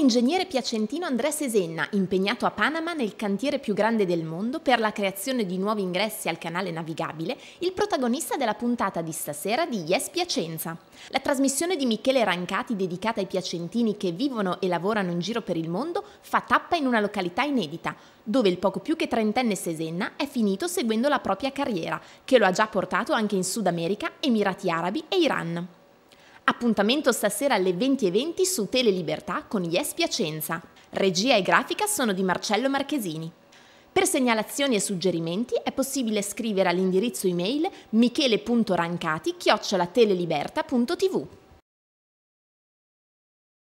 l'ingegnere piacentino Andrea Sesenna, impegnato a Panama nel cantiere più grande del mondo per la creazione di nuovi ingressi al canale navigabile, il protagonista della puntata di stasera di Yes Piacenza. La trasmissione di Michele Rancati dedicata ai piacentini che vivono e lavorano in giro per il mondo fa tappa in una località inedita, dove il poco più che trentenne Sesenna è finito seguendo la propria carriera, che lo ha già portato anche in Sud America, Emirati Arabi e Iran. Appuntamento stasera alle 20.20 .20 su Telelibertà con Yes Piacenza. Regia e grafica sono di Marcello Marchesini. Per segnalazioni e suggerimenti è possibile scrivere all'indirizzo email michele.rancati-teleliberta.tv.